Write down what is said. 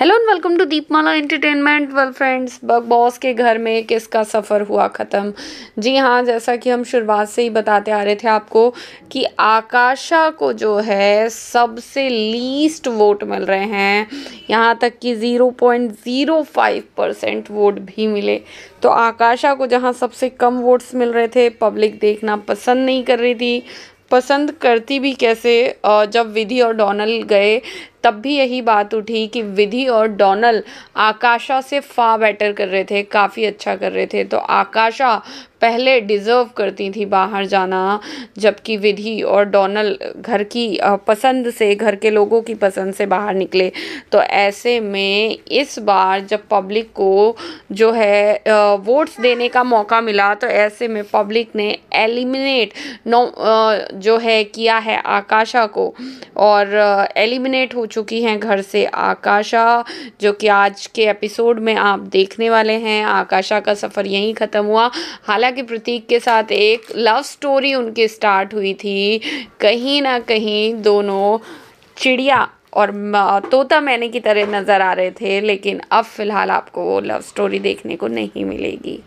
hello and welcome to Deepmala entertainment well friends Bigg Boss के घर में किसका सफ़र हुआ ख़त्म जी हाँ जैसा कि हम शुरुआत से ही बताते आ रहे थे आपको कि आकाशा को जो है सबसे लीस्ट वोट मिल रहे हैं यहाँ तक कि 0.05 परसेंट वोट भी मिले तो आकाशा को जहाँ सबसे कम वोट्स मिल रहे थे पब्लिक देखना पसंद नहीं कर रही थी पसंद करती भी कैसे जब विधि और डोनल गए तब भी यही बात उठी कि विधि और डोनल आकाशा से फा बेटर कर रहे थे काफ़ी अच्छा कर रहे थे तो आकाशा पहले डिज़र्व करती थी बाहर जाना जबकि विधि और डोनल घर की पसंद से घर के लोगों की पसंद से बाहर निकले तो ऐसे में इस बार जब पब्लिक को जो है वोट्स देने का मौका मिला तो ऐसे में पब्लिक ने एलिमिनेट नो जो है किया है आकाशा को और एलिमिनेट हो चुकी हैं घर से आकाशा जो कि आज के एपिसोड में आप देखने वाले हैं आकाशा का सफ़र यहीं ख़त्म हुआ हालांकि प्रतीक के साथ एक लव स्टोरी उनकी स्टार्ट हुई थी कहीं ना कहीं दोनों चिड़िया और तोता मैंने की तरह नज़र आ रहे थे लेकिन अब फ़िलहाल आपको वो लव स्टोरी देखने को नहीं मिलेगी